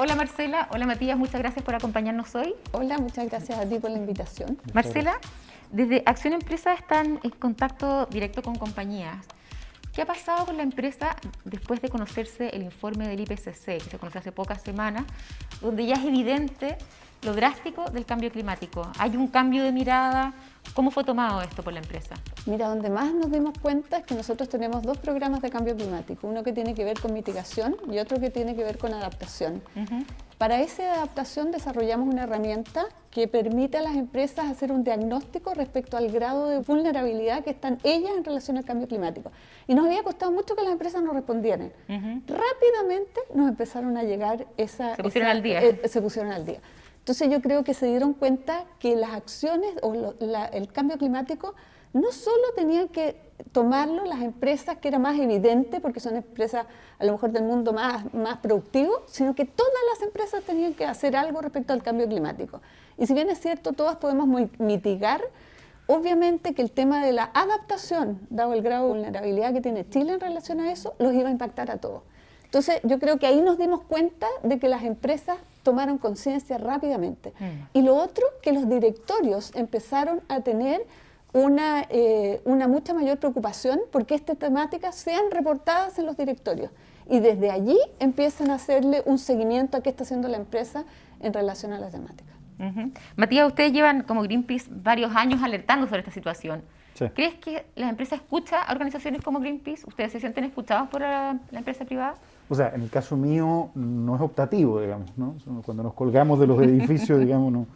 Hola Marcela, hola Matías, muchas gracias por acompañarnos hoy. Hola, muchas gracias a ti por la invitación. Marcela, desde Acción Empresa están en contacto directo con compañías. ¿Qué ha pasado con la empresa después de conocerse el informe del IPCC, que se conoció hace pocas semanas, donde ya es evidente lo drástico del cambio climático. ¿Hay un cambio de mirada? ¿Cómo fue tomado esto por la empresa? Mira, donde más nos dimos cuenta es que nosotros tenemos dos programas de cambio climático, uno que tiene que ver con mitigación y otro que tiene que ver con adaptación. Para esa adaptación desarrollamos una herramienta que permite a las empresas hacer un diagnóstico respecto al grado de vulnerabilidad que están ellas en relación al cambio climático. Y nos había costado mucho que las empresas nos respondieran. Rápidamente nos empezaron a llegar esa... Se pusieron al día. Eh, se pusieron al día. Entonces yo creo que se dieron cuenta que las acciones o el cambio climático no solo tenían que tomarlo las empresas, que era más evidente, porque son empresas a lo mejor del mundo más, más productivo, sino que todas las empresas tenían que hacer algo respecto al cambio climático. Y si bien es cierto, todas podemos mitigar, obviamente que el tema de la adaptación, dado el grado de vulnerabilidad que tiene Chile en relación a eso, los iba a impactar a todos. Entonces yo creo que ahí nos dimos cuenta de que las empresas tomaron conciencia rápidamente. Mm. Y lo otro, que los directorios empezaron a tener una, eh, una mucha mayor preocupación porque estas temáticas sean reportadas en los directorios. Y desde allí empiezan a hacerle un seguimiento a qué está haciendo la empresa en relación a las temáticas. Matías, ustedes llevan como Greenpeace varios años alertando sobre esta situación. ¿Crees que la empresa escucha a organizaciones como Greenpeace? ¿Ustedes se sienten escuchados por la empresa privada? o sea, en el caso mío no es optativo, digamos, ¿no? Cuando nos colgamos de los edificios, digamos,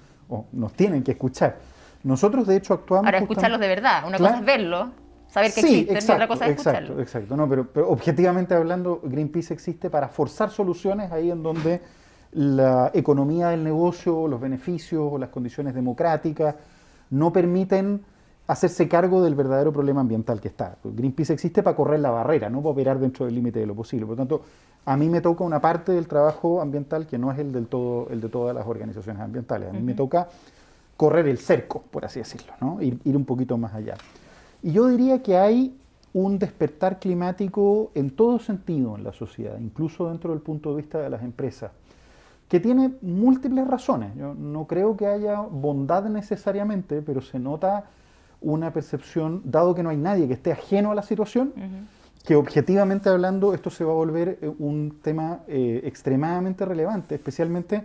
nos tienen que escuchar. Nosotros, de hecho, actuamos... para escucharlos de verdad. Una cosa es verlos, saber que existen, otra cosa es exacto, escucharlos. Exacto, no, pero, pero objetivamente hablando, Greenpeace existe para forzar soluciones ahí en donde la economía del negocio, los beneficios o las condiciones democráticas no permiten hacerse cargo del verdadero problema ambiental que está. Greenpeace existe para correr la barrera, no para operar dentro del límite de lo posible. Por lo tanto, a mí me toca una parte del trabajo ambiental que no es el, del todo, el de todas las organizaciones ambientales. A mí me toca correr el cerco, por así decirlo, ir un poquito más allá. Y yo diría que hay un despertar climático en todo sentido en la sociedad, incluso dentro del punto de vista de las empresas que tiene múltiples razones. Yo no creo que haya bondad necesariamente, pero se nota una percepción, dado que no hay nadie que esté ajeno a la situación, que objetivamente hablando esto se va a volver eh, un tema eh, extremadamente relevante, especialmente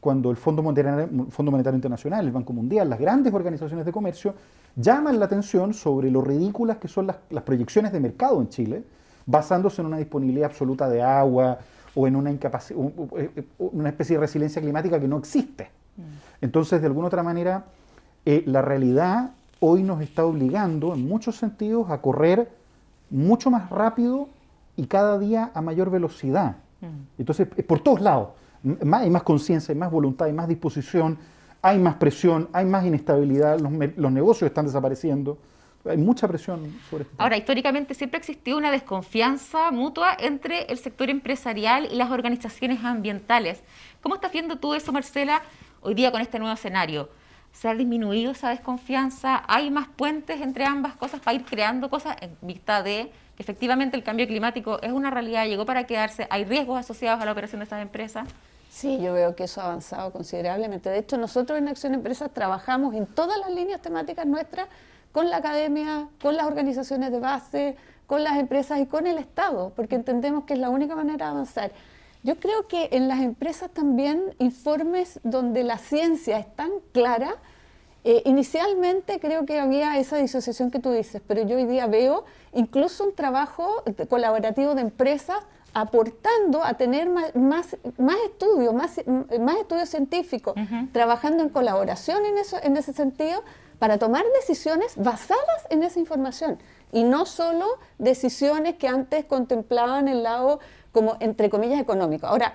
cuando el Fondo Monetario, Fondo Monetario Internacional, el Banco Mundial, las grandes organizaciones de comercio llaman la atención sobre lo ridículas que son las, proyecciones de mercado en Chile, basándose en una disponibilidad absoluta de agua o en una, eh, una especie de resiliencia climática que no existe. Mm. Entonces, de alguna otra manera, la realidad hoy nos está obligando en muchos sentidos a correr mucho más rápido y cada día a mayor velocidad. Mm. Entonces, por todos lados, hay más conciencia, hay más voluntad, hay más disposición, hay más presión, hay más inestabilidad, los, los negocios están desapareciendo hay mucha presión sobre esto. Ahora, históricamente siempre ha existido una desconfianza mutua entre el sector empresarial y las organizaciones ambientales. ¿Cómo estás viendo tú eso, Marcela, hoy día con este nuevo escenario? se ha disminuido esa desconfianza, hay más puentes entre ambas cosas para ir creando cosas en vista de que efectivamente el cambio climático es una realidad, llegó para quedarse, hay riesgos asociados a la operación de estas empresas. Sí, yo veo que eso ha avanzado considerablemente. De hecho, nosotros en Acción Empresas trabajamos en todas las líneas temáticas nuestras con la academia, con las organizaciones de base, con las empresas y con el Estado, porque entendemos que es la única manera de avanzar. Yo creo que en las empresas también informes donde la ciencia es tan clara, eh, inicialmente creo que había esa disociación que tú dices, pero yo hoy día veo incluso un trabajo colaborativo de empresas aportando a tener más, más, estudios, más, más estudios científicos, trabajando en colaboración en, eso, en ese sentido, para tomar decisiones basadas en esa información y no solo decisiones que antes contemplaban el lado como entre comillas económico. Ahora,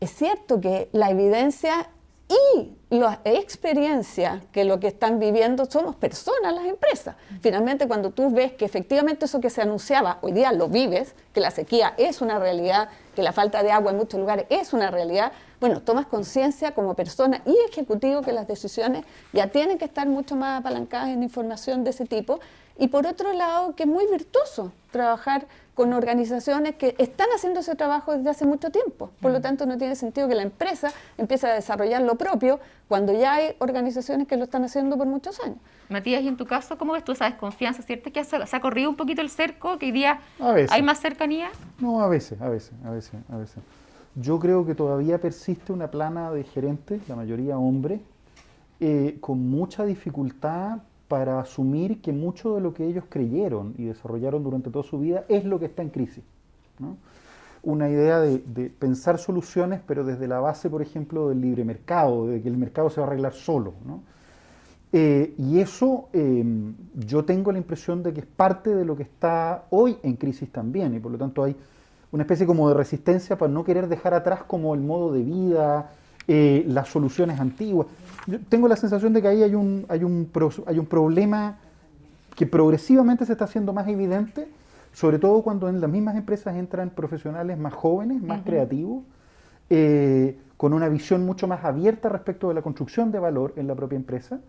es cierto que la evidencia y la experiencia que lo que están viviendo somos personas, las empresas. Finalmente, cuando tú ves que efectivamente eso que se anunciaba, hoy día lo vives, que la sequía es una realidad, que la falta de agua en muchos lugares es una realidad, bueno, tomas conciencia como persona y ejecutivo que las decisiones ya tienen que estar mucho más apalancadas en información de ese tipo. Y por otro lado, que es muy virtuoso trabajar con organizaciones que están haciendo ese trabajo desde hace mucho tiempo. Por lo mm. tanto, no tiene sentido que la empresa empiece a desarrollar lo propio cuando ya hay organizaciones que lo están haciendo por muchos años. Matías, ¿y en tu caso cómo ves tú esa desconfianza? ¿Cierto que se ha corrido un poquito el cerco, que hay más cercanía? No, a veces, a veces, a veces, a veces. Yo creo que todavía persiste una plana de gerentes, la mayoría hombres, eh, con mucha dificultad para asumir que mucho de lo que ellos creyeron y desarrollaron durante toda su vida es lo que está en crisis. Una idea de, pensar soluciones, pero desde la base, por ejemplo, del libre mercado, de que el mercado se va a arreglar solo. Eh, y eso em, yo tengo la impresión de que es parte de lo que está hoy en crisis también, y por lo tanto hay una especie como de resistencia para no querer dejar atrás como el modo de vida, eh, las soluciones antiguas. tengo la sensación de que ahí hay un, hay, un, hay un problema que progresivamente se está haciendo más evidente, sobre todo cuando en las mismas empresas entran profesionales más jóvenes, más creativos, eh, con una visión mucho más abierta respecto de la construcción de valor en la propia empresa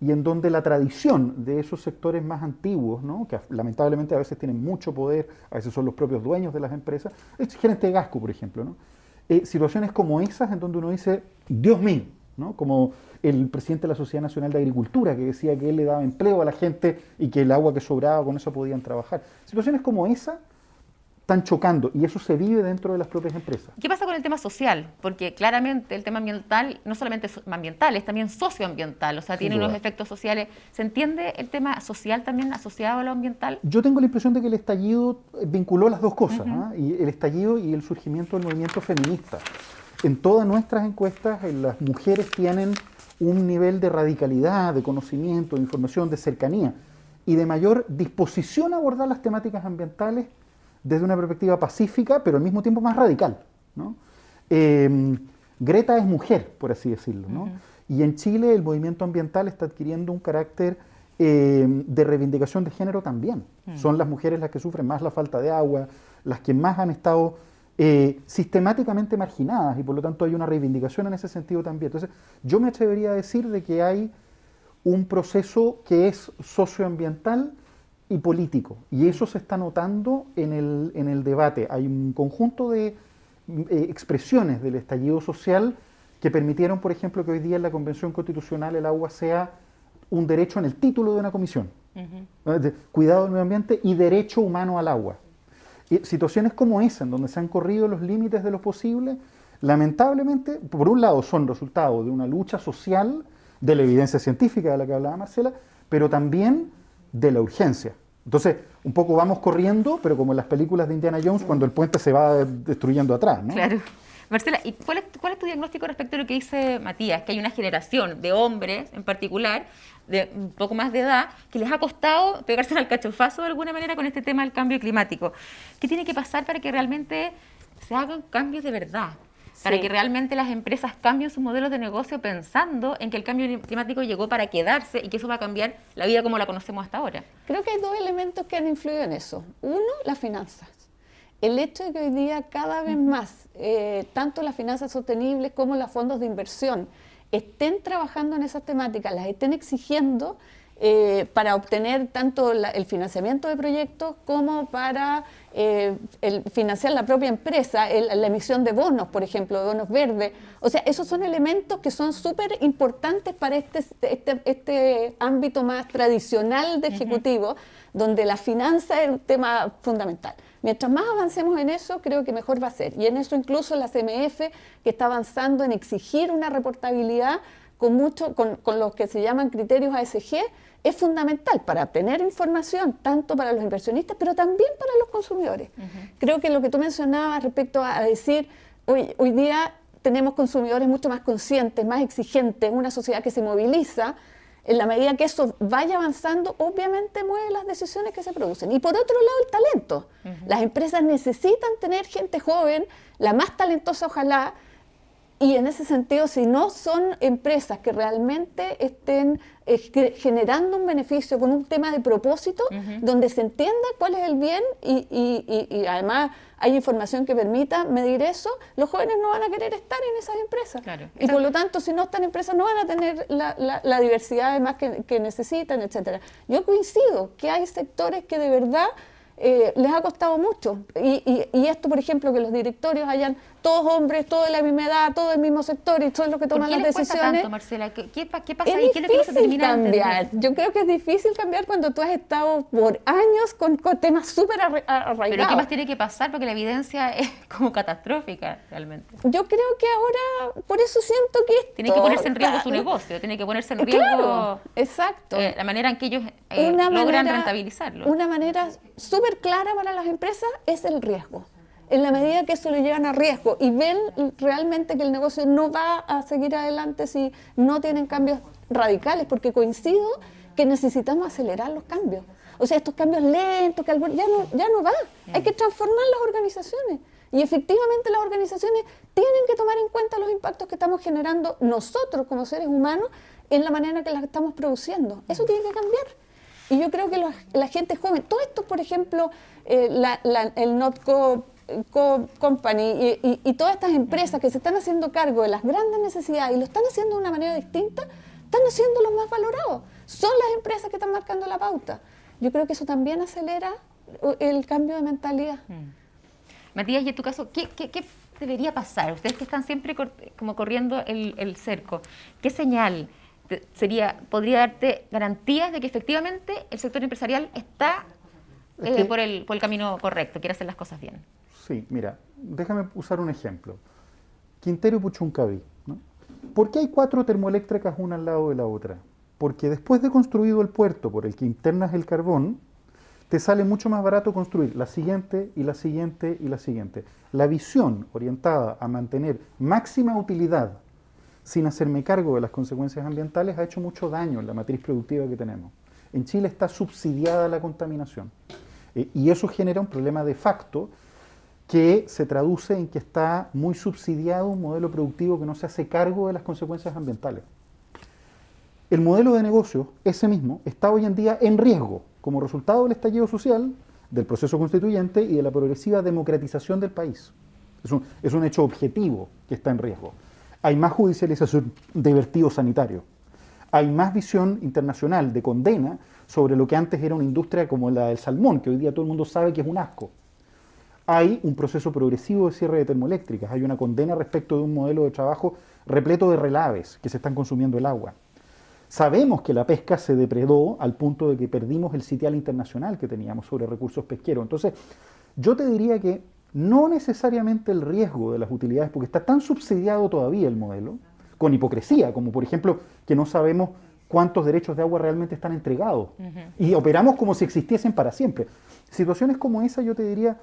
y en donde la tradición de esos sectores más antiguos, ¿no? que lamentablemente a veces tienen mucho poder, a veces son los propios dueños de las empresas, el gerente Gasco, por ejemplo, ¿no? Eh, situaciones como esas en donde uno dice, Dios mío, ¿no? como el presidente de la Sociedad Nacional de Agricultura que decía que él le daba empleo a la gente y que el agua que sobraba con eso podían trabajar. Situaciones como esa están chocando y eso se vive dentro de las propias empresas. ¿Qué pasa con el tema social? Porque claramente el tema ambiental no solamente es ambiental, es también socioambiental, o sea, tiene unos efectos sociales. ¿Se entiende el tema social también asociado a lo ambiental? Yo tengo la impresión de que el estallido vinculó las dos cosas, ¿ah? y el estallido y el surgimiento del movimiento feminista. En todas nuestras encuestas eh, las mujeres tienen un nivel de radicalidad, de conocimiento, de información, de cercanía y de mayor disposición a abordar las temáticas ambientales desde una perspectiva pacífica, pero al mismo tiempo más radical. Em, Greta es mujer, por así decirlo. Y en Chile el movimiento ambiental está adquiriendo un carácter em, de reivindicación de género también. Mm. Son las mujeres las que sufren más la falta de agua, las que más han estado eh, sistemáticamente marginadas y por lo tanto hay una reivindicación en ese sentido también. Entonces, yo me atrevería a decir de que hay un proceso que es socioambiental, y político. Y eso se está notando en el, en el debate. Hay un conjunto de eh, expresiones del estallido social que permitieron, por ejemplo, que hoy día en la Convención Constitucional el agua sea un derecho en el título de una comisión. Cuidado del medio ambiente y derecho humano al agua. Y situaciones como esa, en donde se han corrido los límites de lo posible, lamentablemente, por un lado, son resultado de una lucha social, de la evidencia científica de la que hablaba Marcela, pero también de la urgencia. Entonces, un poco vamos corriendo, pero como en las películas de Indiana Jones, cuando el puente se va destruyendo atrás, ¿no? Claro. Marcela, ¿y cuál es, cuál tu diagnóstico respecto a lo que dice Matías? Que hay una generación de hombres, en particular, de un poco más de edad, que les ha costado pegarse al cachofazo de alguna manera con este tema del cambio climático. ¿Qué tiene que pasar para que realmente se hagan cambios de verdad? para que realmente las empresas cambien sus modelos de negocio pensando en que el cambio climático llegó para quedarse y que eso va a cambiar la vida como la conocemos hasta ahora. Creo que hay dos elementos que han influido en eso. Uno, las finanzas. El hecho de que hoy día cada vez más, eh, tanto las finanzas sostenibles como los fondos de inversión, estén trabajando en esas temáticas, las estén exigiendo, eh, para obtener tanto el financiamiento de proyectos como para eh, financiar la propia empresa, la emisión de bonos, por ejemplo, de bonos verdes. O sea, esos son elementos que son súper importantes para este, este, este ámbito más tradicional de ejecutivo, donde la finanza es un tema fundamental. Mientras más avancemos en eso, creo que mejor va a ser. Y en eso incluso la CMF, que está avanzando en exigir una reportabilidad con, mucho, con, con los que se llaman criterios ASG es fundamental para obtener información, tanto para los inversionistas, pero también para los consumidores. Creo que lo que tú mencionabas respecto a, decir, hoy, día tenemos consumidores mucho más conscientes, más exigentes, una sociedad que se moviliza, en la medida que eso vaya avanzando, obviamente mueve las decisiones que se producen. Y por otro lado, el talento. Las empresas necesitan tener gente joven, la más talentosa ojalá, y en ese sentido, si no son empresas que realmente estén eh, generando un beneficio con un tema de propósito, donde se entienda cuál es el bien y, además hay información que permita medir eso, los jóvenes no van a querer estar en esas empresas. Y por lo tanto, si no están empresas, no van a tener la, diversidad además que, que necesitan, etcétera. Yo coincido que hay sectores que de verdad... Eh, les ha costado mucho. Y, y, y, esto, por ejemplo, que los directorios hayan todos hombres, todos de la misma edad, todos del mismo sector y todos los que toman ¿Por qué las decisiones. Tanto, Marcela? ¿Qué, pasa ahí? ¿Qué difícil cambiar. Yo creo que es difícil cambiar cuando tú has estado por años con, temas súper arraigados. Pero ¿qué más tiene que pasar? Porque la evidencia es como catastrófica realmente. Yo creo que ahora, por eso siento que esto, Tiene que ponerse en riesgo su negocio, tiene que ponerse en riesgo... exacto. Eh, la manera en que ellos eh, logran rentabilizarlo. Una manera súper clara para las empresas es el riesgo en la medida que eso lo llevan a riesgo y ven realmente que el negocio no va a seguir adelante si no tienen cambios radicales, porque coincido que necesitamos acelerar los cambios. O sea, estos cambios lentos, que ya no, ya no va. Hay que transformar las organizaciones. Y efectivamente las organizaciones tienen que tomar en cuenta los impactos que estamos generando nosotros como seres humanos en la manera que las estamos produciendo. Eso tiene que cambiar. Y yo creo que la gente joven, todo esto, por ejemplo, eh, el NotCo Company y, todas estas empresas que se están haciendo cargo de las grandes necesidades y lo están haciendo de una manera distinta, están haciendo los más valorados. Son las empresas que están marcando la pauta. Yo creo que eso también acelera uh, el cambio de mentalidad. Mm. Matías, y en tu caso, ¿qué, debería pasar? Ustedes que están siempre como corriendo el, el, cerco, ¿qué señal sería, podría darte garantías de que efectivamente el sector empresarial está es eh, por, el, camino correcto, quiere hacer las cosas bien. Sí, mira, déjame usar un ejemplo. Quintero y Puchuncaví. ¿no? ¿Por qué hay cuatro termoeléctricas una al lado de la otra? Porque después de construido el puerto por el que internas el carbón, te sale mucho más barato construir la siguiente y la siguiente y la siguiente. La visión orientada a mantener máxima utilidad sin hacerme cargo de las consecuencias ambientales ha hecho mucho daño en la matriz productiva que tenemos. En Chile está subsidiada la contaminación. Eh, y eso genera un problema de facto que se traduce en que está muy subsidiado un modelo productivo que no se hace cargo de las consecuencias ambientales. El modelo de negocio, ese mismo, está hoy en día en riesgo como resultado del estallido social, del proceso constituyente y de la progresiva democratización del país. Es un, es un hecho objetivo que está en riesgo. Hay más judicialización de vertido sanitario hay más visión internacional de condena sobre lo que antes era una industria como la del salmón, que hoy día todo el mundo sabe que es un asco. Hay un proceso progresivo de cierre de termoeléctricas, hay una condena respecto de un modelo de trabajo repleto de relaves que se están consumiendo el agua. Sabemos que la pesca se depredó al punto de que perdimos el sitial internacional que teníamos sobre recursos pesqueros. Entonces, yo te diría que no necesariamente el riesgo de las utilidades, porque está tan subsidiado todavía el modelo, con hipocresía, como por ejemplo que no sabemos cuántos derechos de agua realmente están entregados y operamos como si existiesen para siempre. Situaciones como esa yo te diría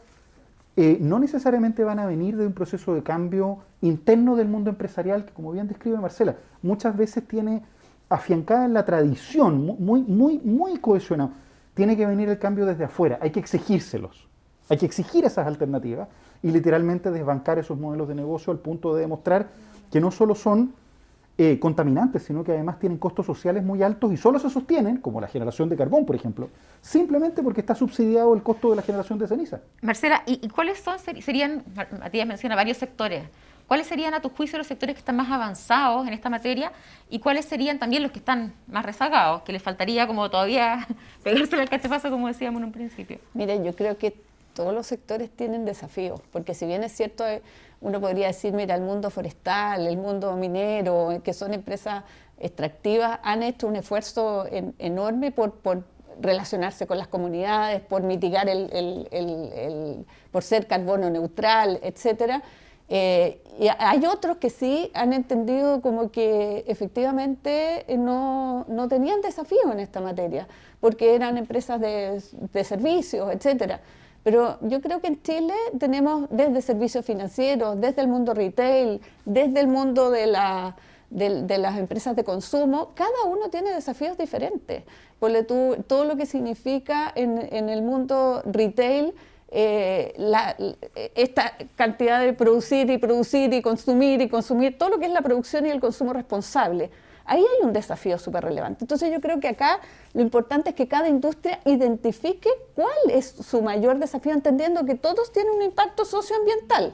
eh, no necesariamente van a venir de un proceso de cambio interno del mundo empresarial que como bien describe Marcela, muchas veces tiene afiancada en la tradición, muy, muy, muy cohesionado. Tiene que venir el cambio desde afuera, hay que exigírselos, hay que exigir esas alternativas y literalmente desbancar esos modelos de negocio al punto de demostrar que no solo son eh, contaminantes, sino que además tienen costos sociales muy altos y solo se sostienen, como la generación de carbón, por ejemplo, simplemente porque está subsidiado el costo de la generación de ceniza. Marcela, ¿y, cuáles son, serían, Matías menciona varios sectores, ¿cuáles serían a tu juicio los sectores que están más avanzados en esta materia y cuáles serían también los que están más rezagados, que les faltaría como todavía pegarse el cachepazo, como decíamos en un principio? Mire, yo creo que todos los sectores tienen desafíos, porque si bien es cierto... Eh, uno podría decir, mira, el mundo forestal, el mundo minero, que son empresas extractivas, han hecho un esfuerzo enorme por, relacionarse con las comunidades, por mitigar el, por ser carbono neutral, etcétera. Eh, y hay otros que sí han entendido como que efectivamente eh, no, tenían desafío en esta materia, porque eran empresas de, de servicios, etcétera. Pero yo creo que en Chile tenemos desde servicios financieros, desde el mundo retail, desde el mundo de, las empresas de consumo, cada uno tiene desafíos diferentes. Por tú, todo lo que significa en, el mundo retail, eh, esta cantidad de producir y producir y consumir y consumir, todo lo que es la producción y el consumo responsable Ahí hay un desafío súper relevante. Entonces yo creo que acá lo importante es que cada industria identifique cuál es su mayor desafío, entendiendo que todos tienen un impacto socioambiental,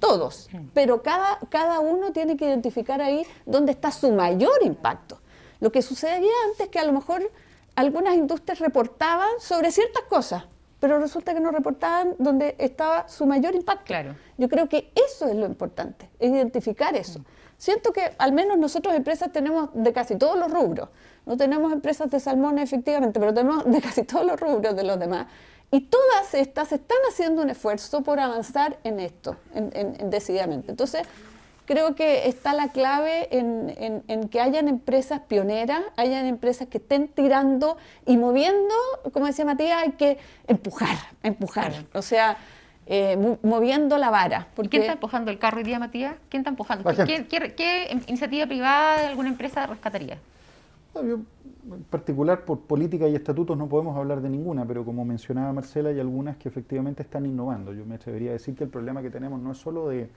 todos, pero cada, cada uno tiene que identificar ahí dónde está su mayor impacto. Lo que sucedía antes es que a lo mejor algunas industrias reportaban sobre ciertas cosas, pero resulta que no reportaban dónde estaba su mayor impacto. Claro. Yo creo que eso es lo importante, es identificar eso. Mm. Siento que al menos nosotros empresas tenemos de casi todos los rubros. No tenemos empresas de salmón efectivamente, pero tenemos de casi todos los rubros de los demás. Y todas estas están haciendo un esfuerzo por avanzar en esto, decididamente. Entonces, creo que está la clave en, que hayan empresas pioneras, hayan empresas que estén tirando y moviendo, como decía Matías, hay que empujar, empujar. O sea, eh, moviendo la vara. Porque... ¿Quién está empujando el carro hoy día, Matías? ¿Quién está empujando? ¿Qué, em-, iniciativa privada de alguna empresa rescataría? en particular, por política y estatutos no podemos hablar de ninguna, pero como mencionaba Marcela, hay algunas que efectivamente están innovando. Yo me atrevería a decir que el problema que tenemos no es solo de,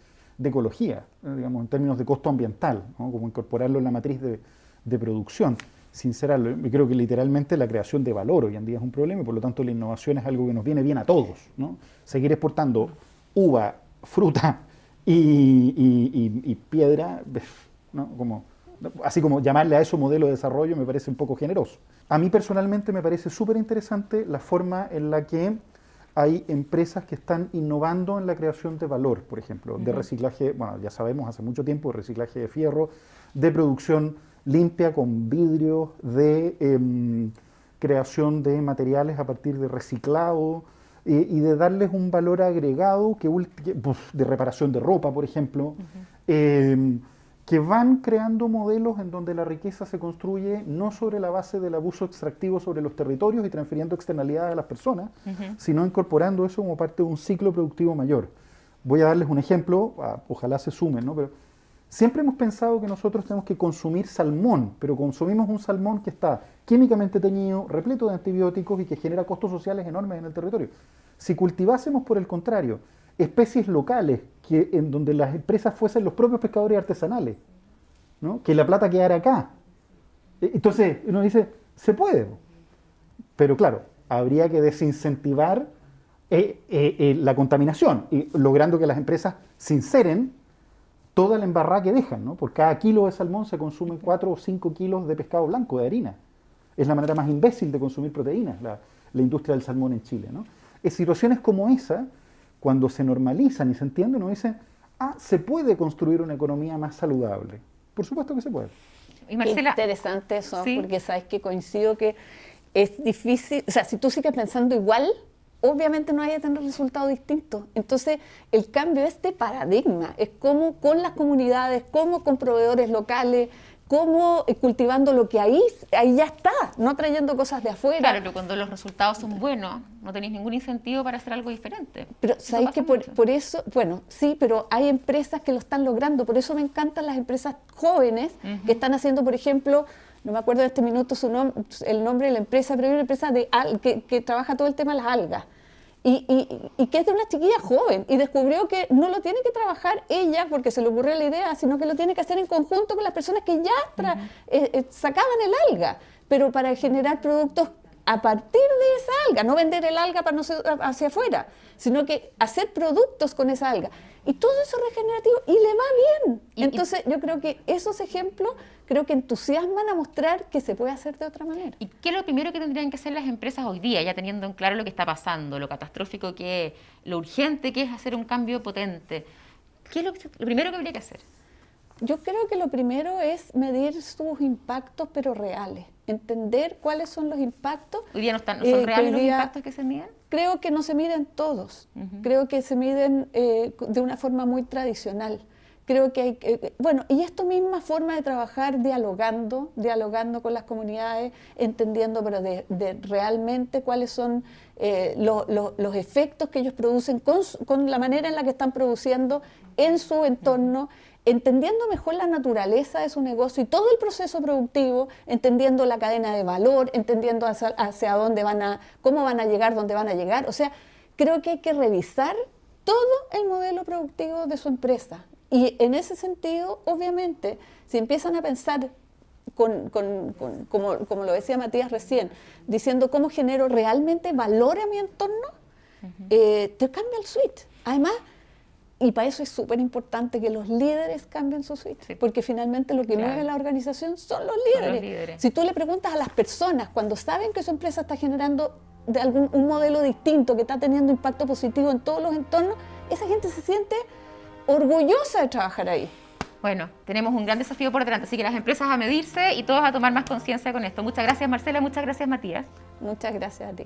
ecología, eh, digamos, en términos de costo ambiental, como incorporarlo en la matriz de producción sincera, creo que literalmente la creación de valor hoy en día es un problema y por lo tanto la innovación es algo que nos viene bien a todos. ¿no? Seguir exportando uva, fruta y, piedra, como, así como llamarle a eso modelo de desarrollo me parece un poco generoso. A mí personalmente me parece súper interesante la forma en la que hay empresas que están innovando en la creación de valor, por ejemplo, de reciclaje, bueno, ya sabemos hace mucho tiempo, de reciclaje de fierro, de producción limpia con vidrio, de em, creación de materiales a partir de reciclado eh, y de darles un valor agregado que, pues, de reparación de ropa, por ejemplo, em, que van creando modelos en donde la riqueza se construye no sobre la base del abuso extractivo sobre los territorios y transfiriendo externalidades a las personas, sino incorporando eso como parte de un ciclo productivo mayor. Voy a darles un ejemplo, ah, ojalá se sumen, ¿no? Pero, Siempre hemos pensado que nosotros tenemos que consumir salmón, pero consumimos un salmón que está químicamente teñido, repleto de antibióticos y que genera costos sociales enormes en el territorio. Si cultivásemos, por el contrario, especies locales que, en donde las empresas fuesen los propios pescadores artesanales, ¿no? que la plata quedara acá. E, entonces uno dice, se puede, pero claro, habría que desincentivar eh, eh, eh, la contaminación, y logrando que las empresas sinceren toda la embarrada que dejan, ¿no? Por cada kilo de salmón se consume 4 o 5 kilos de pescado blanco, de harina. Es la manera más imbécil de consumir proteínas, la, industria del salmón en Chile, ¿no? Es situaciones como esa, cuando se normalizan y se entienden, uno dicen, ah, se puede construir una economía más saludable. Por supuesto que se puede. Y Marcela, interesante eso, porque sabes que coincido que es difícil, o sea, si tú sigues pensando igual, obviamente no hay a tener resultados distintos. Entonces, el cambio es de este paradigma, es como con las comunidades, como con proveedores locales, como eh, cultivando lo que ahí, ahí ya está, no trayendo cosas de afuera. Claro, pero cuando los resultados son buenos, no tenéis ningún incentivo para hacer algo diferente. Pero sabéis que por, eso, bueno, sí, pero hay empresas que lo están logrando, por eso me encantan las empresas jóvenes que están haciendo, por ejemplo, no me acuerdo de este minuto su el nombre de la empresa, pero es una empresa de al que, trabaja todo el tema de las algas. Y, que es de una chiquilla joven y descubrió que no lo tiene que trabajar ella porque se le ocurrió la idea, sino que lo tiene que hacer en conjunto con las personas que ya eh, eh, sacaban el alga, pero para generar productos a partir de esa alga, no vender el alga para no hacia afuera, sino que hacer productos con esa alga. Y todo eso regenerativo y le va bien. Entonces yo creo que esos ejemplos creo que entusiasman a mostrar que se puede hacer de otra manera. ¿Y qué es lo primero que tendrían que hacer las empresas hoy día, ya teniendo en claro lo que está pasando, lo catastrófico que es, lo urgente que es hacer un cambio potente? ¿Qué es lo primero que habría que hacer? Yo creo que lo primero es medir sus impactos, pero reales entender cuáles son los impactos. no, están, son eh, los impactos que se miden? Creo que no se miden todos, creo que se miden eh, de una forma muy tradicional. Creo que hay, eh, bueno, y esta misma forma de trabajar dialogando, dialogando con las comunidades, entendiendo, pero de, realmente cuáles son los efectos que ellos producen con, con, la manera en la que están produciendo en su entorno entendiendo mejor la naturaleza de su negocio y todo el proceso productivo, entendiendo la cadena de valor, entendiendo hacia, dónde van a, cómo van a llegar, dónde van a llegar. O sea, creo que hay que revisar todo el modelo productivo de su empresa. Y en ese sentido, obviamente, si empiezan a pensar como, lo decía Matías recién, diciendo cómo genero realmente valor a mi entorno, eh, te cambia el switch. Además, y para eso es súper importante que los líderes cambien su switch, porque finalmente lo que mueve la organización son los, líderes. son líderes. Si tú le preguntas a las personas cuando saben que su empresa está generando de algún un modelo distinto que está teniendo impacto positivo en todos los entornos, esa gente se siente orgullosa de trabajar ahí. Bueno, tenemos un gran desafío por delante, así que las empresas a medirse y todos a tomar más conciencia con esto. Muchas gracias Marcela, muchas gracias Matías. Muchas gracias a ti.